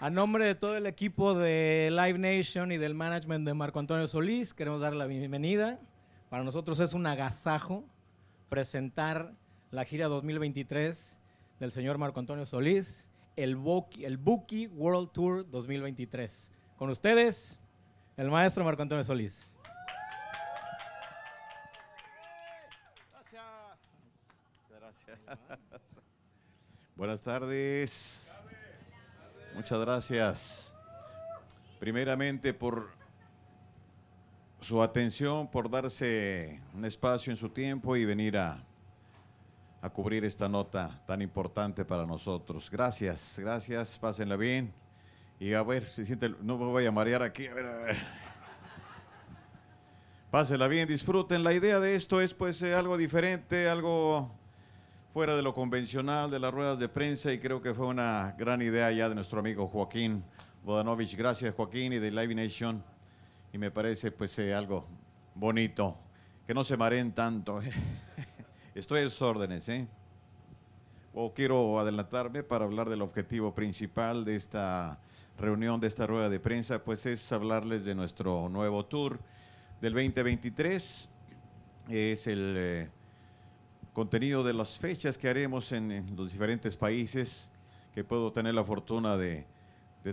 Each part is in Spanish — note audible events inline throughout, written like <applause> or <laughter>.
A nombre de todo el equipo de Live Nation y del management de Marco Antonio Solís, queremos dar la bienvenida. Para nosotros es un agasajo presentar la gira 2023 del señor Marco Antonio Solís, el, Bookie el World Tour 2023. Con ustedes, el maestro Marco Antonio Solís. Gracias. Gracias. Buenas tardes. Muchas gracias. Primeramente por su atención, por darse un espacio en su tiempo y venir a, cubrir esta nota tan importante para nosotros. Gracias, gracias, pásenla bien. Y a ver, si siente, no me voy a marear aquí, a ver, a Pásenla bien, disfruten. La idea de esto es pues eh, algo diferente, algo fuera de lo convencional de las ruedas de prensa y creo que fue una gran idea ya de nuestro amigo Joaquín Bodanovich. Gracias Joaquín y de Live Nation. Y me parece pues eh, algo bonito, que no se mareen tanto. <laughs> Eh. Estoy a sus órdenes, ¿eh? O quiero adelantarme para hablar del objetivo principal de esta reunión, de esta rueda de prensa, pues es hablarles de nuestro nuevo tour del 2023. Es el... Eh, contenido de las fechas que haremos en, los diferentes países que puedo tener la fortuna de,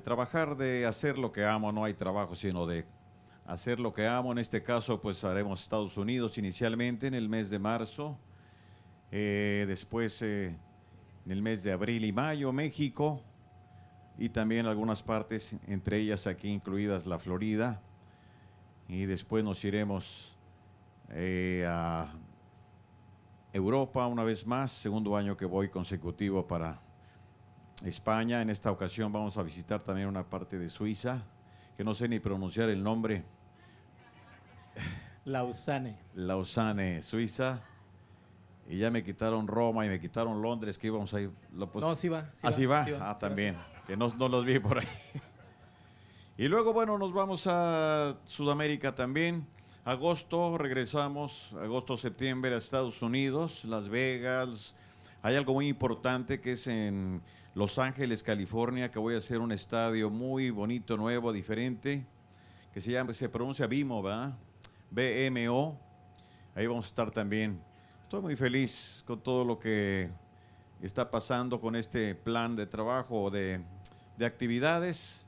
trabajar, de hacer lo que amo. No hay trabajo, sino de hacer lo que amo. En este caso, pues haremos Estados Unidos inicialmente en el mes de marzo. Eh, después, eh, en el mes de abril y mayo, México. Y también algunas partes, entre ellas aquí incluidas la Florida. Y después nos iremos eh, a Europa una vez más, segundo año que voy consecutivo para España. En esta ocasión vamos a visitar también una parte de Suiza, que no sé ni pronunciar el nombre. Lausanne. Lausanne, Suiza. Y ya me quitaron Roma y me quitaron Londres, que íbamos a ir. Lo no, sí va. Ah, va. ah, también. Que no, no los vi por ahí. <laughs> Y luego, bueno, nos vamos a Sudamérica también. Agosto regresamos, agosto-septiembre a Estados Unidos, Las Vegas. Hay algo muy importante que es en Los Ángeles, California, que voy a hacer un estadio muy bonito, nuevo, diferente, que se llama, se pronuncia BIMO, ¿verdad? BMO. Ahí vamos a estar también. Estoy muy feliz con todo lo que está pasando con este plan de trabajo, de, de actividades.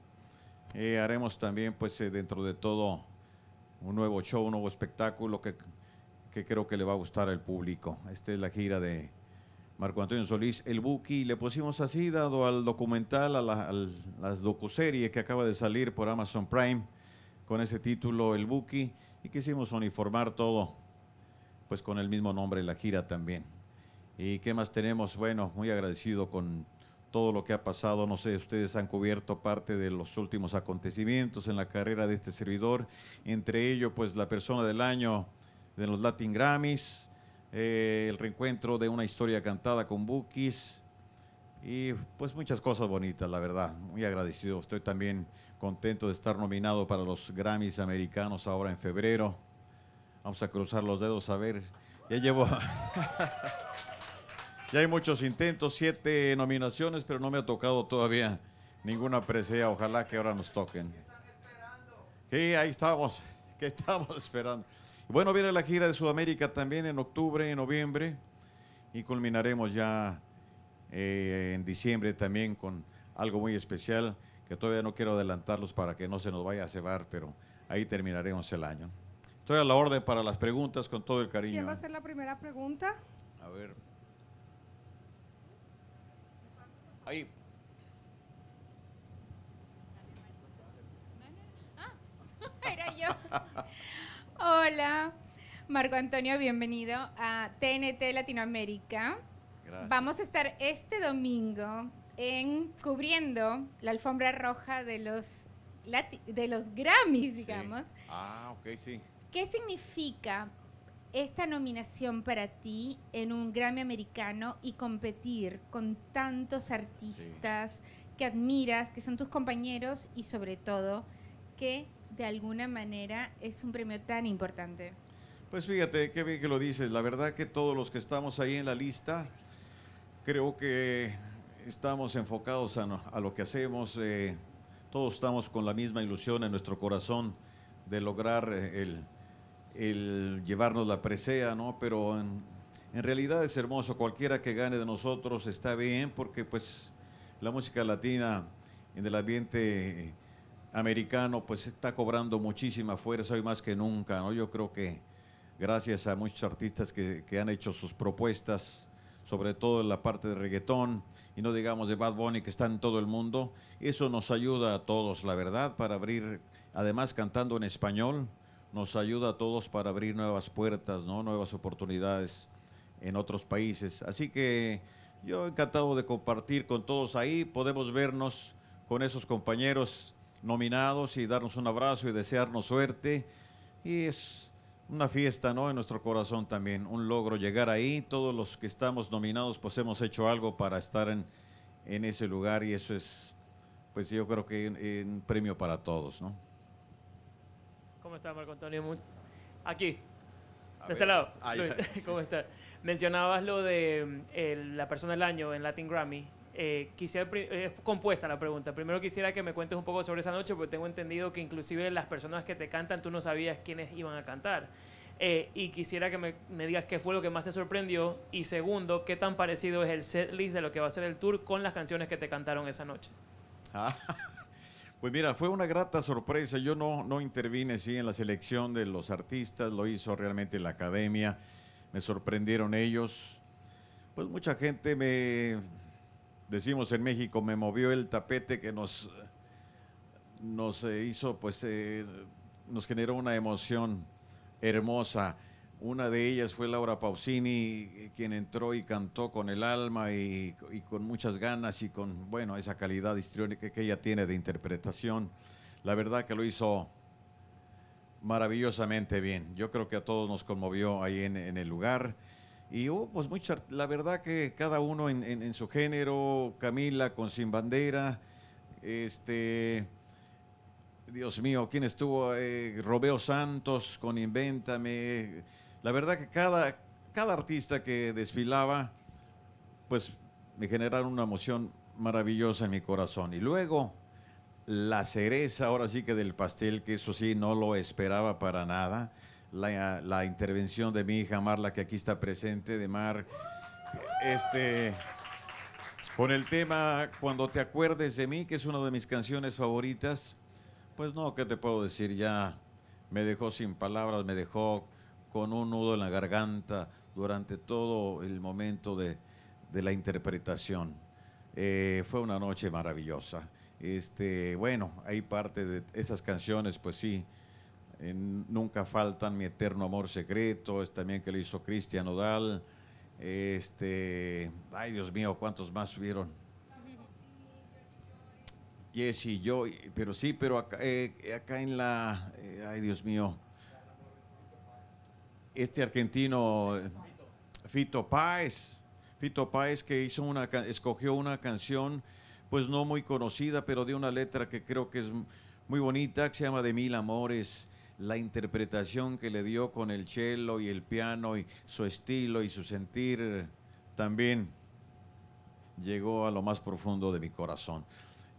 Eh, haremos también, pues, eh, dentro de todo un nuevo show, un nuevo espectáculo que, creo que le va a gustar al público. Esta es la gira de Marco Antonio Solís, el Buki. Le pusimos así, dado al documental, a, la, las docuseries que acaba de salir por Amazon Prime, con ese título, el Buki, y quisimos uniformar todo, pues con el mismo nombre, la gira también. ¿Y qué más tenemos? Bueno, muy agradecido con todo lo que ha pasado. No sé, ustedes han cubierto parte de los últimos acontecimientos en la carrera de este servidor, entre ellos, pues la persona del año de los Latin Grammys, eh, el reencuentro de una historia cantada con Bookies y pues muchas cosas bonitas, la verdad. Muy agradecido. Estoy también contento de estar nominado para los Grammys americanos ahora en febrero. Vamos a cruzar los dedos a ver. Ya llevo. Ya hay muchos intentos, siete nominaciones, pero no me ha tocado todavía ninguna presea. Ojalá que ahora nos toquen. Sí, ahí estamos, <laughs> que estamos esperando. Bueno, viene la gira de Sudamérica también en octubre, en noviembre, y culminaremos ya eh, en diciembre también con algo muy especial, que todavía no quiero adelantarlos para que no se nos vaya a cebar, pero ahí terminaremos el año. Estoy a la orden para las preguntas con todo el cariño. ¿Quién va a ser la primera pregunta? A ver. Ahí. Ah, era <laughs> yo. Hola, Marco Antonio, bienvenido a TNT Latinoamérica. Gracias. Vamos a estar este domingo en cubriendo la alfombra roja de los de los Grammys, digamos. Ah, ok, sí. ¿Qué significa esta nominación para ti en un Grammy americano y competir con tantos artistas que admiras, que son tus compañeros y sobre todo que de alguna manera es un premio tan importante? Pues fíjate, qué bien que lo dices. La verdad que todos los que estamos ahí en la lista, creo que estamos enfocados a, lo que hacemos. Eh, todos estamos con la misma ilusión en nuestro corazón de lograr eh, el el llevarnos la presea, ¿no? Pero en, realidad es hermoso, cualquiera que gane de nosotros está bien porque pues la música latina en el ambiente americano pues está cobrando muchísima fuerza hoy más que nunca, ¿no? Yo creo que gracias a muchos artistas que, que han hecho sus propuestas, sobre todo en la parte de reggaetón y no digamos de Bad Bunny que está en todo el mundo, eso nos ayuda a todos, la verdad, para abrir, además cantando en español, nos ayuda a todos para abrir nuevas puertas, ¿no? nuevas oportunidades en otros países. Así que yo encantado de compartir con todos ahí, podemos vernos con esos compañeros nominados y darnos un abrazo y desearnos suerte. Y es una fiesta, ¿no? En nuestro corazón también, un logro llegar ahí. Todos los que estamos nominados, pues hemos hecho algo para estar en, ese lugar y eso es, pues yo creo que un premio para todos, ¿no? ¿Cómo está Marco Antonio? Aquí, de este lado. <laughs> ¿Cómo estás? Mencionabas lo de mm, la persona del año en Latin Grammy. Eh, quisiera, eh, es compuesta la pregunta. Primero quisiera que me cuentes un poco sobre esa noche, porque tengo entendido que inclusive las personas que te cantan, tú no sabías quiénes iban a cantar. Eh, y quisiera que me, digas qué fue lo que más te sorprendió. Y segundo, qué tan parecido es el set list de lo que va a ser el tour con las canciones que te cantaron esa noche. Ah, <laughs> Pues mira, fue una grata sorpresa. Yo no, no intervine sí, en la selección de los artistas, lo hizo realmente la academia. Me sorprendieron ellos. Pues mucha gente me, decimos en México, me movió el tapete que nos, nos eh, hizo, pues eh, nos generó una emoción hermosa. Una de ellas fue Laura Pausini, quien entró y cantó con el alma y, con muchas ganas y con, bueno, esa calidad histriónica que ella tiene de interpretación. La verdad que lo hizo maravillosamente bien. Yo creo que a todos nos conmovió ahí en, el lugar. Y hubo, pues, mucha, la verdad que cada uno en, su género, Camila con Sin Bandera, este, Dios mío, ¿quién estuvo? Eh, Robeo Santos con Invéntame. La verdad que cada, cada artista que desfilaba, pues me generaron una emoción maravillosa en mi corazón. Y luego, la cereza, ahora sí que del pastel, que eso sí, no lo esperaba para nada. La, intervención de mi hija Marla, que aquí está presente, de Mar. Este. Con el tema Cuando te acuerdes de mí, que es una de mis canciones favoritas, pues no, ¿qué te puedo decir? Ya me dejó sin palabras, me dejó con un nudo en la garganta durante todo el momento de, la interpretación. Eh, fue una noche maravillosa. Este, bueno, hay parte de esas canciones, pues sí, nunca faltan Mi Eterno Amor Secreto, es también que lo hizo Cristian Odal. Este, ay Dios mío, ¿cuántos más subieron? Yes y yo, pero sí, pero acá, eh, acá en la, eh, ay Dios mío, este argentino eh, Fito Páez. Fito Páez que hizo una, escogió una canción pues no muy conocida, pero de una letra que creo que es muy bonita, que se llama De Mil Amores. La interpretación que le dio con el cello y el piano y su estilo y su sentir también llegó a lo más profundo de mi corazón.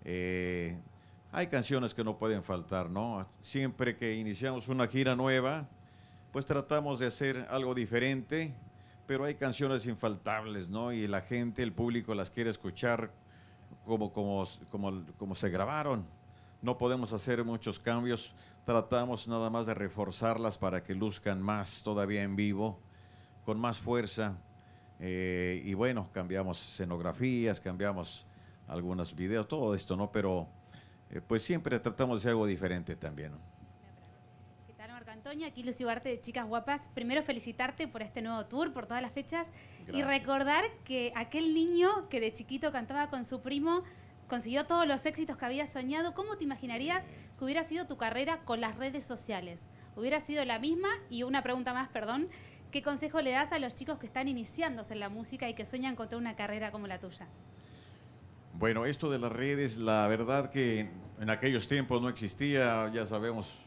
Eh, hay canciones que no pueden faltar, ¿no? Siempre que iniciamos una gira nueva, pues tratamos de hacer algo diferente, pero hay canciones infaltables, ¿no? Y la gente, el público las quiere escuchar como, como, como, se grabaron. No podemos hacer muchos cambios, tratamos nada más de reforzarlas para que luzcan más todavía en vivo, con más fuerza. Eh, y bueno, cambiamos escenografías, cambiamos algunos videos, todo esto, ¿no? Pero eh, pues siempre tratamos de hacer algo diferente también. ¿no? Antonia, aquí Lucy Barte de Chicas Guapas. Primero felicitarte por este nuevo tour, por todas las fechas y recordar que aquel niño que de chiquito cantaba con su primo consiguió todos los éxitos que había soñado. ¿Cómo te imaginarías que hubiera sido tu carrera con las redes sociales? ¿Hubiera sido la misma? Y una pregunta más, perdón. ¿Qué consejo le das a los chicos que están iniciándose en la música y que sueñan con tener una carrera como la tuya? Bueno, esto de las redes, la verdad que en aquellos tiempos no existía, ya sabemos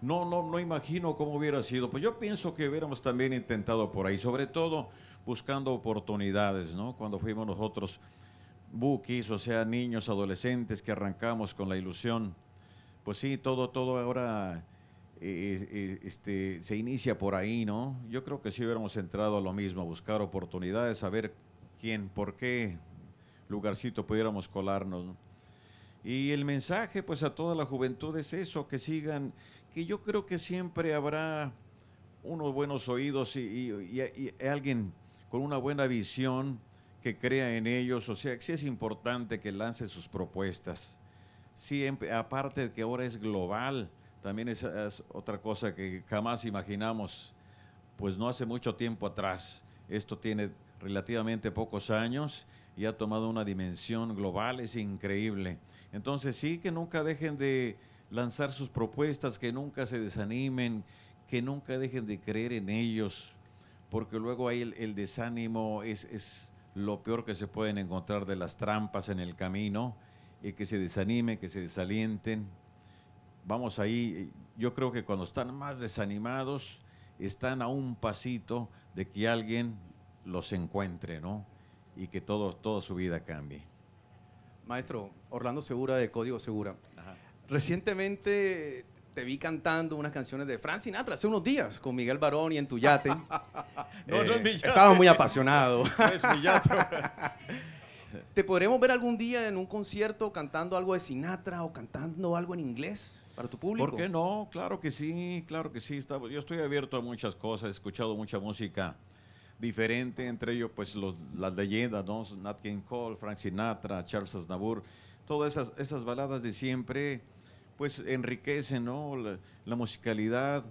no, no, no imagino cómo hubiera sido. Pues yo pienso que hubiéramos también intentado por ahí, sobre todo buscando oportunidades, ¿no? Cuando fuimos nosotros bookies, o sea, niños, adolescentes que arrancamos con la ilusión. Pues sí, todo, todo ahora eh, eh, este, se inicia por ahí, ¿no? Yo creo que sí hubiéramos entrado a lo mismo, a buscar oportunidades, a ver quién, por qué lugarcito pudiéramos colarnos. Y el mensaje, pues, a toda la juventud es eso, que sigan que yo creo que siempre habrá unos buenos oídos y, alguien con una buena visión que crea en ellos. O sea, sí es importante que lance sus propuestas. Siempre, aparte de que ahora es global, también es otra cosa que jamás imaginamos, pues no hace mucho tiempo atrás. Esto tiene relativamente pocos años y ha tomado una dimensión global, es increíble. Entonces sí que nunca dejen de, lanzar sus propuestas, que nunca se desanimen, que nunca dejen de creer en ellos, porque luego ahí el, desánimo es, lo peor que se pueden encontrar de las trampas en el camino, y que se desanimen, que se desalienten. Vamos ahí, yo creo que cuando están más desanimados, están a un pasito de que alguien los encuentre, ¿no? Y que todo, toda su vida cambie. Maestro, Orlando Segura de Código Segura. Recientemente te vi cantando unas canciones de Frank Sinatra hace unos días con Miguel Barón y en tu yate. <laughs> no, eh, Estaba muy apasionado. <laughs> <laughs> ¿Te podremos ver algún día en un concierto cantando algo de Sinatra o cantando algo en inglés para tu público? ¿Por qué no? Claro que sí, claro que sí. yo estoy abierto a muchas cosas, he escuchado mucha música diferente, entre ellos pues los, las leyendas, ¿no? Nat King Cole, Frank Sinatra, Charles Aznavour, todas esas baladas de siempre pues enriquece, ¿no? La, musicalidad.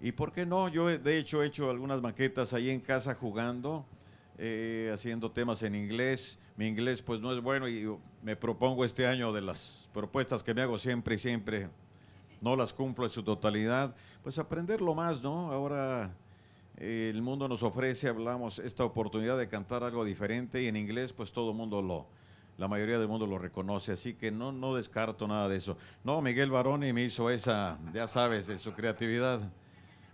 Y por qué no, yo de hecho he hecho algunas maquetas ahí en casa jugando, eh, haciendo temas en inglés. Mi inglés pues no es bueno y me propongo este año de las propuestas que me hago siempre y siempre, no las cumplo en su totalidad, pues aprenderlo más, ¿no? Ahora eh, el mundo nos ofrece, hablamos, esta oportunidad de cantar algo diferente y en inglés pues todo el mundo lo, la mayoría del mundo lo reconoce, así que no, no descarto nada de eso. No, Miguel Baroni me hizo esa, ya sabes, de su creatividad,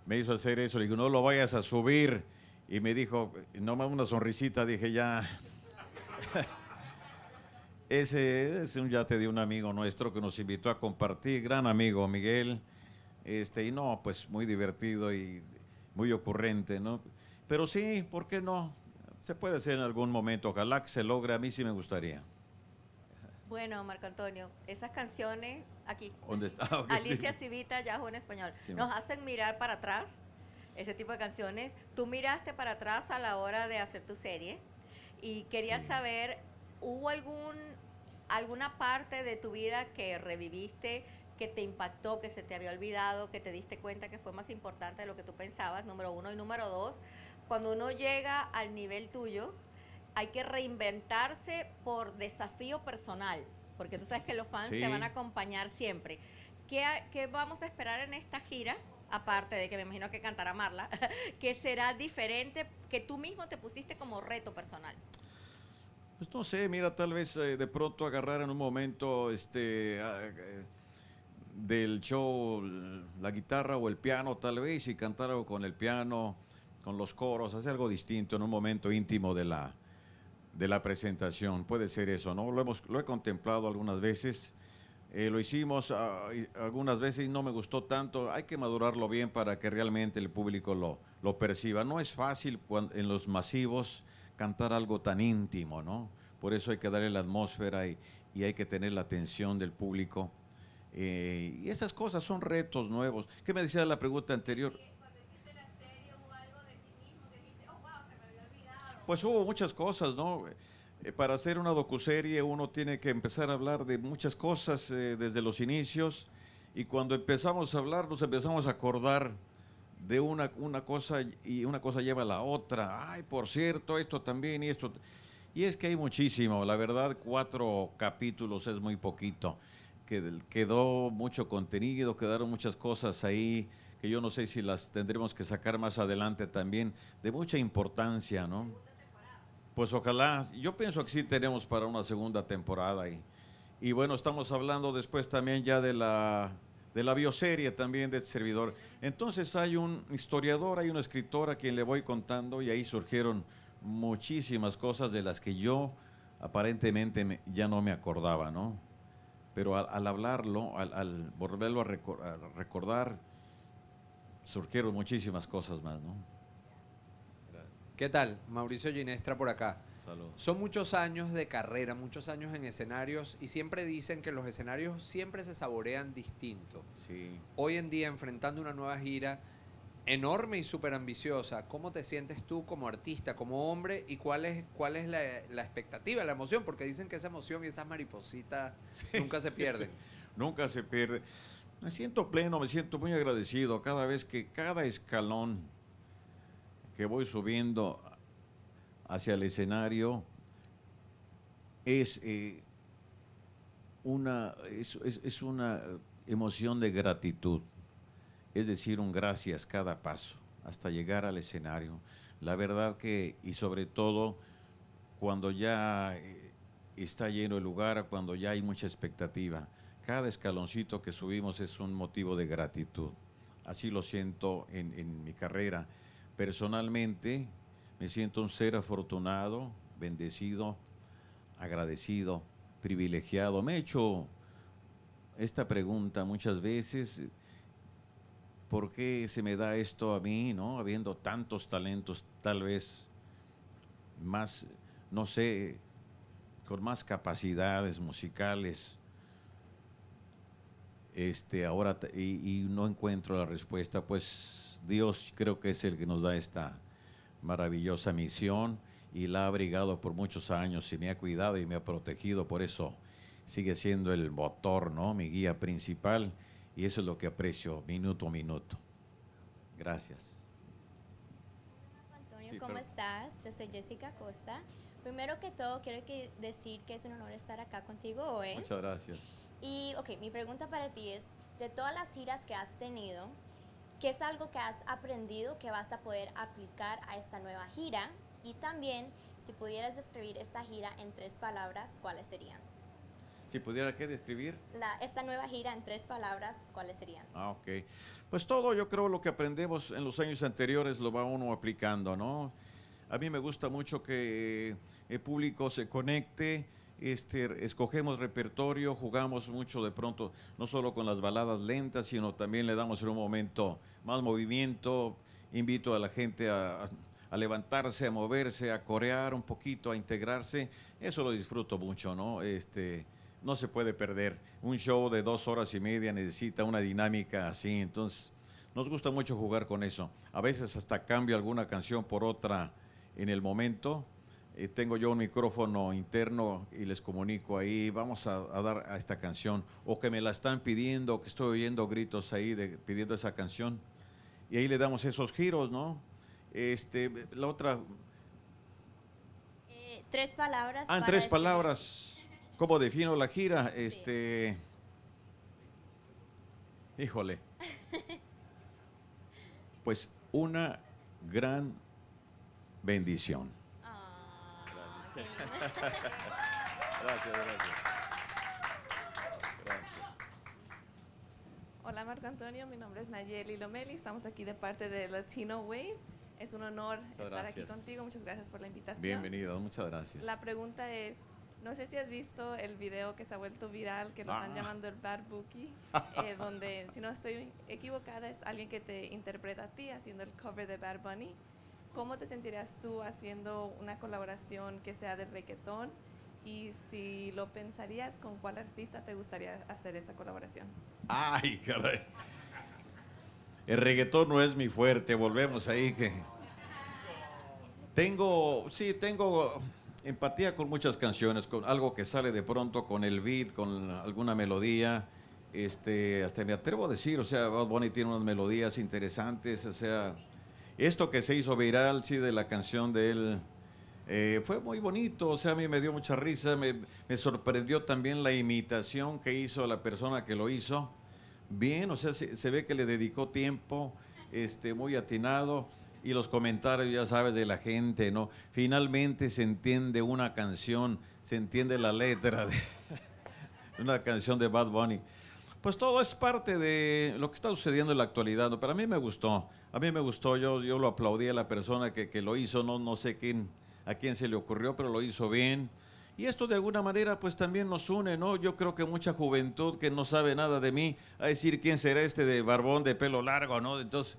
me hizo hacer eso, le digo, no lo vayas a subir, y me dijo, no nomás una sonrisita, dije, ya. <laughs> Ese es un yate de un amigo nuestro que nos invitó a compartir, gran amigo Miguel, este, y no, pues muy divertido y muy ocurrente, ¿no? Pero sí, ¿por qué no? Se puede hacer en algún momento, ojalá que se logre, a mí sí me gustaría. Bueno, Marco Antonio, esas canciones aquí, ¿Dónde está? <laughs> Alicia Civita, Yahoo en español, nos hacen mirar para atrás, ese tipo de canciones. Tú miraste para atrás a la hora de hacer tu serie y quería saber, ¿hubo algún, alguna parte de tu vida que reviviste, que te impactó, que se te había olvidado, que te diste cuenta que fue más importante de lo que tú pensabas, número uno, y número dos, cuando uno llega al nivel tuyo, hay que reinventarse por desafío personal, porque tú sabes que los fans te van a acompañar siempre. ¿Qué, vamos a esperar en esta gira? aparte de que me imagino que cantará Marla, <laughs> que será diferente, que tú mismo te pusiste como reto personal. Pues no sé, mira, tal vez eh, de pronto agarrar en un momento este ah, eh, del show la guitarra o el piano, tal vez, y cantar algo con el piano con los coros, hace algo distinto en un momento íntimo de la, de la presentación. Puede ser eso, ¿no? Lo, hemos, lo he contemplado algunas veces. Eh, lo hicimos ah, algunas veces y no me gustó tanto. Hay que madurarlo bien para que realmente el público lo, lo perciba. No es fácil en los masivos cantar algo tan íntimo, ¿no? Por eso hay que darle la atmósfera y, hay que tener la atención del público. Eh, y esas cosas son retos nuevos. ¿Qué me decía la pregunta anterior? Pues hubo muchas cosas, ¿no? Eh, para hacer una docuserie uno tiene que empezar a hablar de muchas cosas eh, desde los inicios y cuando empezamos a hablar nos empezamos a acordar de una, una cosa y una cosa lleva a la otra. Ay, por cierto, esto también y esto. Y es que hay muchísimo, la verdad, cuatro capítulos es muy poquito. Quedó mucho contenido, quedaron muchas cosas ahí que yo no sé si las tendremos que sacar más adelante también, de mucha importancia, ¿no? Pues ojalá, yo pienso que sí tenemos para una segunda temporada y, y bueno, estamos hablando después también ya de la, de la bioserie también de este servidor. Entonces hay un historiador, hay una escritora a quien le voy contando y ahí surgieron muchísimas cosas de las que yo aparentemente ya no me acordaba, ¿no? Pero al, hablarlo, al, volverlo a recordar, surgieron muchísimas cosas más, ¿no? ¿Qué tal? Mauricio Ginestra por acá. Son muchos años de carrera, muchos años en escenarios y siempre dicen que los escenarios siempre se saborean distinto. Sí. Hoy en día enfrentando una nueva gira enorme y súper ambiciosa, ¿cómo te sientes tú como artista, como hombre y cuál es, la, expectativa, la emoción? Porque dicen que esa emoción y esa mariposita nunca se pierden. <laughs> nunca se pierde. Me siento pleno, me siento muy agradecido cada vez que cada escalón que voy subiendo hacia el escenario es, eh, una, es, una emoción de gratitud, es decir, un gracias cada paso hasta llegar al escenario. La verdad que, y sobre todo cuando ya eh, está lleno el lugar, cuando ya hay mucha expectativa, cada escaloncito que subimos es un motivo de gratitud. Así lo siento en, en mi carrera. Personalmente me siento un ser afortunado, bendecido, agradecido, privilegiado. Me he hecho esta pregunta muchas veces. ¿Por qué se me da esto a mí, no? Habiendo tantos talentos, tal vez más, no sé, con más capacidades musicales. Este, ahora, y, y no encuentro la respuesta, pues Dios creo que es el que nos da esta maravillosa misión y la ha abrigado por muchos años y me ha cuidado y me ha protegido. Por eso sigue siendo el motor, ¿no? Mi guía principal y eso es lo que aprecio minuto a minuto. Gracias. Antonio, ¿cómo estás? Yo soy Jessica Costa. Primero que todo, quiero que decir que es un honor estar acá contigo hoy. Muchas gracias. Y, ok, mi pregunta para ti es, de todas las giras que has tenido, ¿Qué es algo que has aprendido que vas a poder aplicar a esta nueva gira y también si pudieras describir esta gira en tres palabras, ¿cuáles serían? Si pudiera qué describir. esta nueva gira en tres palabras, ¿cuáles serían? Ah, ok. Pues todo, yo creo lo que aprendemos en los años anteriores lo va uno aplicando, ¿no? A mí me gusta mucho que el público se conecte, este, escogemos repertorio, jugamos mucho de pronto, no solo con las baladas lentas, sino también le damos en un momento más movimiento. Invito a la gente a, levantarse, a moverse, a corear un poquito, a integrarse. Eso lo disfruto mucho, ¿no? Este, no se puede perder. Un show de dos horas y media necesita una dinámica así, entonces nos gusta mucho jugar con eso. A veces hasta cambio alguna canción por otra en el momento eh, tengo yo un micrófono interno y les comunico ahí, vamos a, dar a esta canción, o que me la están pidiendo, que estoy oyendo gritos ahí pidiendo esa canción. Y ahí le damos esos giros, ¿no? Este, la otra... Eh, tres palabras. Ah, tres palabras. <laughs> ¿Cómo defino la gira? Este... Híjole. <laughs> pues una gran bendición. <laughs> gracias, gracias. Hola Marco Antonio, mi nombre es Nayeli Lomeli, estamos aquí de parte de Latino Wave. Es un honor estar aquí contigo, muchas gracias por la invitación. Bienvenido, muchas gracias. La pregunta es, no sé si has visto el video que se ha vuelto viral, que lo están ah. llamando el Bad Bookie, <laughs> eh, donde, si no estoy equivocada, es alguien que te interpreta a ti haciendo el cover de Bad Bunny. ¿Cómo te sentirías tú haciendo una colaboración que sea de reggaetón? Y si lo pensarías, ¿con cuál artista te gustaría hacer esa colaboración? Ay, caray. El reggaetón no es mi fuerte, volvemos ahí que... Tengo, sí, tengo empatía con muchas canciones, con algo que sale de pronto con el beat, con alguna melodía. Este, hasta me atrevo a decir, o sea, Bad Bunny tiene unas melodías interesantes, o sea, esto que se hizo viral, sí, de la canción de él, eh, fue muy bonito, o sea, a mí me dio mucha risa, me, me, sorprendió también la imitación que hizo la persona que lo hizo. Bien, o sea, se, se, ve que le dedicó tiempo, este, muy atinado, y los comentarios, ya sabes, de la gente, ¿no? Finalmente se entiende una canción, se entiende la letra de <laughs> una canción de Bad Bunny. Pues todo es parte de lo que está sucediendo en la actualidad. ¿no? Pero a mí me gustó, a mí me gustó, yo, yo lo aplaudí a la persona que, lo hizo, no, no sé quién, a quién se le ocurrió, pero lo hizo bien. Y esto de alguna manera pues también nos une, ¿no? Yo creo que mucha juventud que no sabe nada de mí a decir quién será este de barbón de pelo largo, ¿no? Entonces,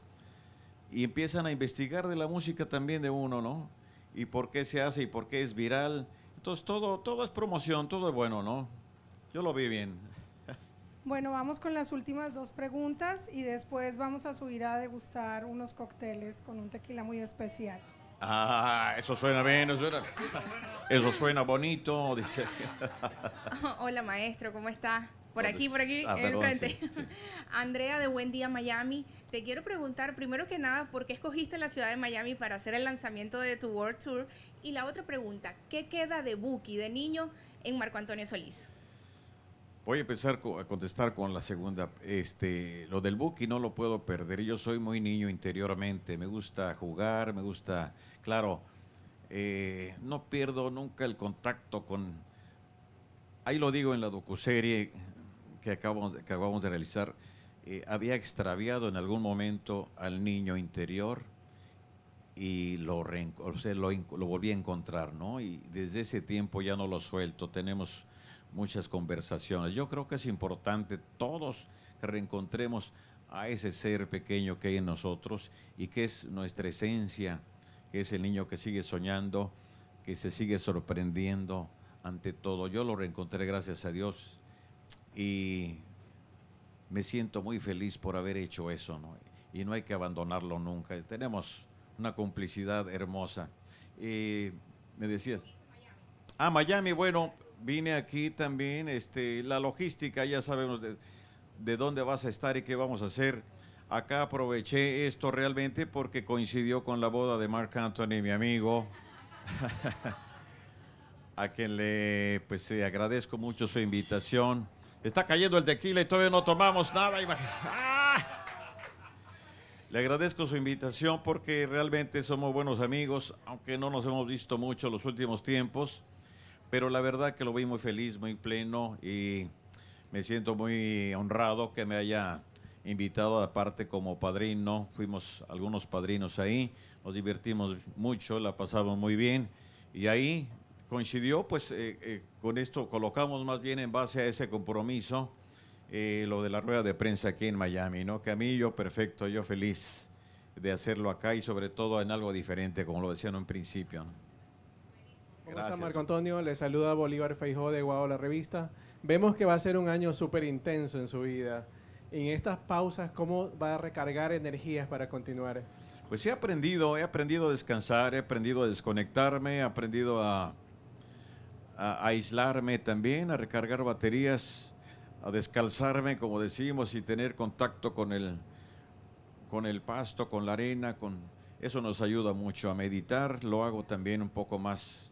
y empiezan a investigar de la música también de uno, ¿no? Y por qué se hace y por qué es viral. Entonces todo, todo es promoción, todo es bueno, ¿no? Yo lo vi bien. Bueno, vamos con las últimas dos preguntas y después vamos a subir a degustar unos cócteles con un tequila muy especial. Ah, eso suena bien, eso suena, bonito, dice. <laughs> Hola maestro, ¿cómo está? Por aquí, por aquí, ah, enfrente. <laughs> Andrea de Buen Día Miami, te quiero preguntar primero que nada, ¿por qué escogiste la ciudad de Miami para hacer el lanzamiento de tu World Tour? Y la otra pregunta, ¿qué queda de Buki, de niño, en Marco Antonio Solís? Voy a empezar a contestar con la segunda. Este, lo del Buki no lo puedo perder. Yo soy muy niño interiormente. Me gusta jugar, me gusta. Claro, eh, no pierdo nunca el contacto con. Ahí lo digo en la docuserie que acabamos, que acabamos de realizar. Eh, había extraviado en algún momento al niño interior y lo, lo volví a encontrar, ¿no? Y desde ese tiempo ya no lo suelto. Tenemos muchas conversaciones. Yo creo que es importante todos que reencontremos a ese ser pequeño que hay en nosotros y que es nuestra esencia, que es el niño que sigue soñando, que se sigue sorprendiendo ante todo. Yo lo reencontré gracias a Dios y me siento muy feliz por haber hecho eso, ¿no? Y no hay que abandonarlo nunca. Tenemos una complicidad hermosa. Eh, me decías, ah, Miami, bueno, vine aquí también, este, la logística, ya sabemos de, dónde vas a estar y qué vamos a hacer. Acá aproveché esto realmente porque coincidió con la boda de Mark Anthony, mi amigo. <laughs> a quien le pues eh, agradezco mucho su invitación. Está cayendo el tequila y todavía no tomamos nada. ¡Ah! Le agradezco su invitación porque realmente somos buenos amigos, aunque no nos hemos visto mucho los últimos tiempos. Pero la verdad que lo vi muy feliz, muy pleno y me siento muy honrado que me haya invitado aparte como padrino. Fuimos algunos padrinos ahí, nos divertimos mucho, la pasamos muy bien. Y ahí coincidió, pues eh, eh, con esto colocamos más bien en base a ese compromiso eh, lo de la rueda de prensa aquí en Miami, ¿no? Que a mí yo perfecto, yo feliz de hacerlo acá y sobre todo en algo diferente, como lo decían en principio. ¿no? ¿Cómo Gracias. está Marco Antonio? Le saluda Bolívar Feijó de Guado La Revista. Vemos que va a ser un año súper intenso en su vida. En estas pausas, ¿cómo va a recargar energías para continuar? Pues he aprendido, he aprendido a descansar, he aprendido a desconectarme, he aprendido a, aislarme también, a recargar baterías, a descalzarme, como decimos, y tener contacto con el, con el pasto, con la arena, con... Eso nos ayuda mucho a meditar, lo hago también un poco más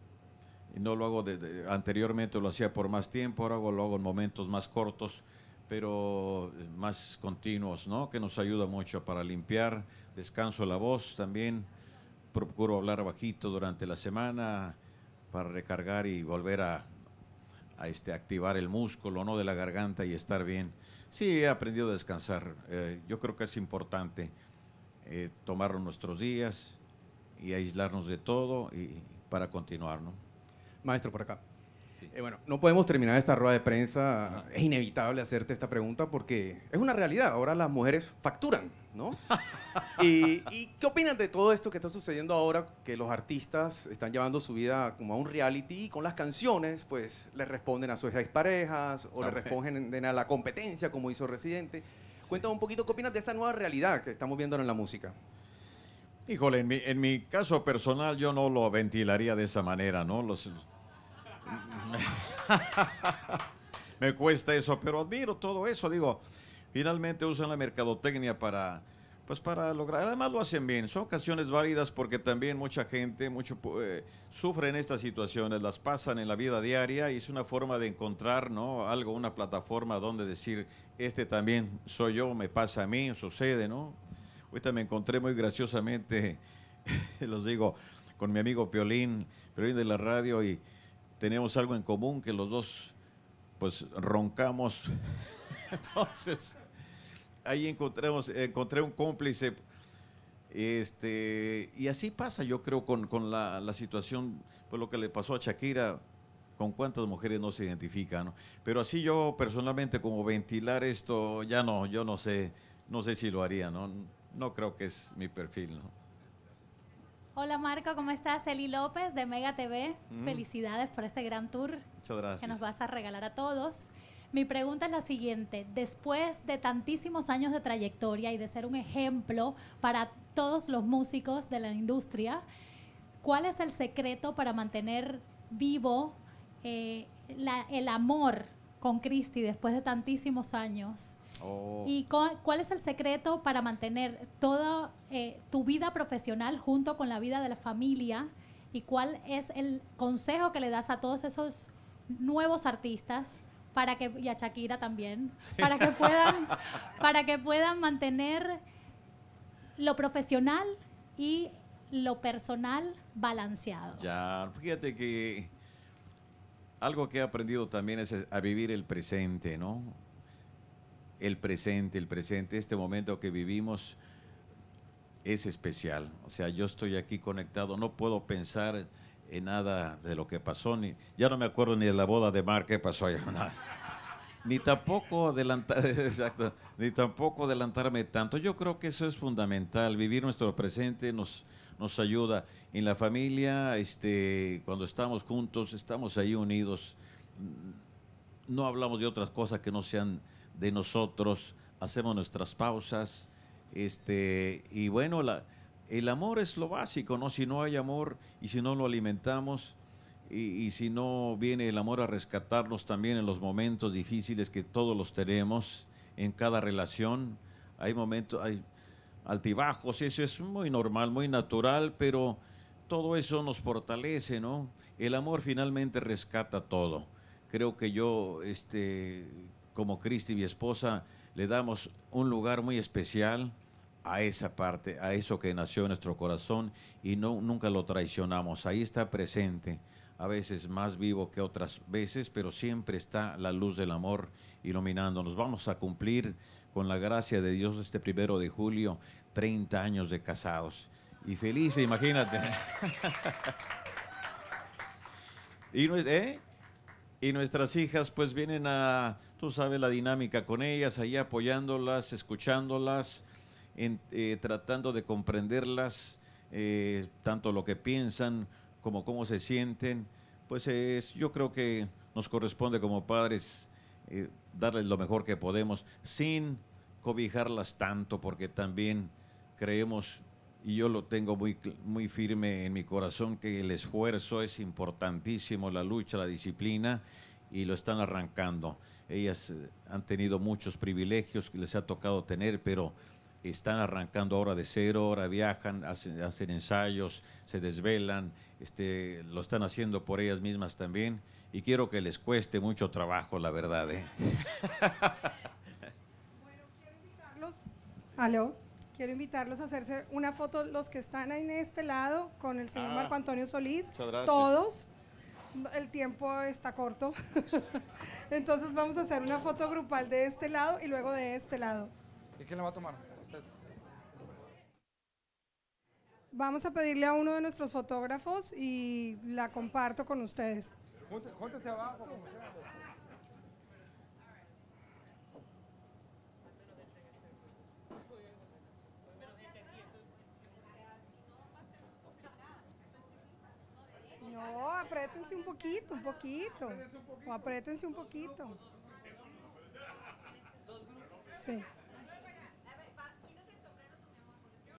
no lo hago anteriormente lo hacía por más tiempo, ahora lo hago en momentos más cortos, pero eh, más continuos, Que nos ayuda mucho para limpiar, descanso la voz también, procuro hablar bajito durante la semana para recargar y volver a, este, activar el músculo, ¿no? De la garganta y estar bien. Sí, he aprendido a descansar. Eh, yo creo que es importante eh, tomar nuestros días y aislarnos de todo y para continuar, ¿no? Maestro, por acá. Eh, bueno, no podemos terminar esta rueda de prensa. Es inevitable hacerte esta pregunta porque es una realidad. Ahora las mujeres facturan, ¿no? <laughs> y, qué opinas de todo esto que está sucediendo ahora? Que los artistas están llevando su vida como a un reality y con las canciones, pues le responden a sus parejas o le responden a la competencia, como hizo Residente. Cuéntame un poquito qué opinas de esta nueva realidad que estamos viendo en la música. Híjole, en mi, en mi caso personal yo no lo ventilaría de esa manera, ¿no? Los, <laughs> me cuesta eso, pero admiro todo eso. Digo, finalmente usan la mercadotecnia para, pues para lograr. Además lo hacen bien. Son ocasiones válidas porque también mucha gente, mucho eh, sufre sufren estas situaciones, las pasan en la vida diaria y es una forma de encontrar, ¿no? Algo, una plataforma donde decir, este también soy yo, me pasa a mí, sucede, ¿no? Ahorita me encontré muy graciosamente, <laughs> los digo, con mi amigo Piolín, Piolín de la radio y tenemos algo en común, que los dos pues roncamos. <laughs> Entonces, ahí encontramos, encontré un cómplice. Este, y así pasa, yo creo, con, la, situación, por pues, lo que le pasó a Shakira, con cuántas mujeres no se identifican. Pero así yo personalmente, como ventilar esto, ya no, yo no sé, no sé si lo haría, ¿no? No creo que es mi perfil, ¿no? Hola Marco, ¿cómo estás? Eli López de Mega TV. Mm. Felicidades por este gran tour. Que nos vas a regalar a todos. Mi pregunta es la siguiente. Después de tantísimos años de trayectoria y de ser un ejemplo para todos los músicos de la industria, ¿cuál es el secreto para mantener vivo eh, el amor con Cristi después de tantísimos años? Oh. ¿Y cuál es el secreto para mantener toda eh, tu vida profesional junto con la vida de la familia? ¿Y cuál es el consejo que le das a todos esos nuevos artistas para que y a Shakira también para que puedan para que puedan mantener lo profesional y lo personal balanceado. Ya, fíjate que algo que he aprendido también es a vivir el presente, ¿no? el presente, el presente, este momento que vivimos es especial. O sea, yo estoy aquí conectado, no puedo pensar en nada de lo que pasó, ni, ya no me acuerdo ni de la boda de Mar que pasó allá, <laughs> Ni tampoco, adelantar, <laughs> exacto, ni tampoco adelantarme tanto. Yo creo que eso es fundamental. Vivir nuestro presente nos, nos ayuda. En la familia, este, cuando estamos juntos, estamos ahí unidos. No hablamos de otras cosas que no sean de nosotros, hacemos nuestras pausas. Este, y bueno, la, el amor es lo básico, ¿no? Si no hay amor y si no lo alimentamos y, y si no viene el amor a rescatarnos también en los momentos difíciles que todos los tenemos en cada relación, hay momentos, hay altibajos, eso es muy normal, muy natural, pero todo eso nos fortalece, ¿no? El amor finalmente rescata todo. Creo que yo este, como Cristi, mi esposa, le damos un lugar muy especial a esa parte, a eso que nació en nuestro corazón y no, nunca lo traicionamos. Ahí está presente, a veces más vivo que otras veces, pero siempre está la luz del amor iluminándonos. Vamos a cumplir con la gracia de Dios este primero de julio 30 años de casados. Y felices, imagínate. <laughs> y no es, ¿eh? Y nuestras hijas pues vienen a, tú sabes la dinámica con ellas, ahí apoyándolas, escuchándolas, eh, tratando de comprenderlas, eh, tanto lo que piensan como cómo se sienten. Pues es, yo creo que nos corresponde como padres eh, darles lo mejor que podemos, sin cobijarlas tanto, porque también creemos y yo lo tengo muy, muy firme en mi corazón, que el esfuerzo es importantísimo, la lucha, la disciplina, y lo están arrancando. Ellas eh, han tenido muchos privilegios que les ha tocado tener, pero están arrancando ahora de cero, ahora viajan, hacen, ensayos, se desvelan, este, lo están haciendo por ellas mismas también, y quiero que les cueste mucho trabajo, la verdad. ¿eh? <laughs> Bueno, quiero invitarlos. ¿Aló? Quiero invitarlos a hacerse una foto, los que están ahí en este lado, con el señor ah. Marco Antonio Solís. Todos. El tiempo está corto. <laughs> Entonces vamos a hacer una foto grupal de este lado y luego de este lado. ¿Y quién la va a tomar? Usted. Vamos a pedirle a uno de nuestros fotógrafos y la comparto con ustedes. abajo. No, apriétense un poquito, un poquito. O apriétense un poquito. Sí.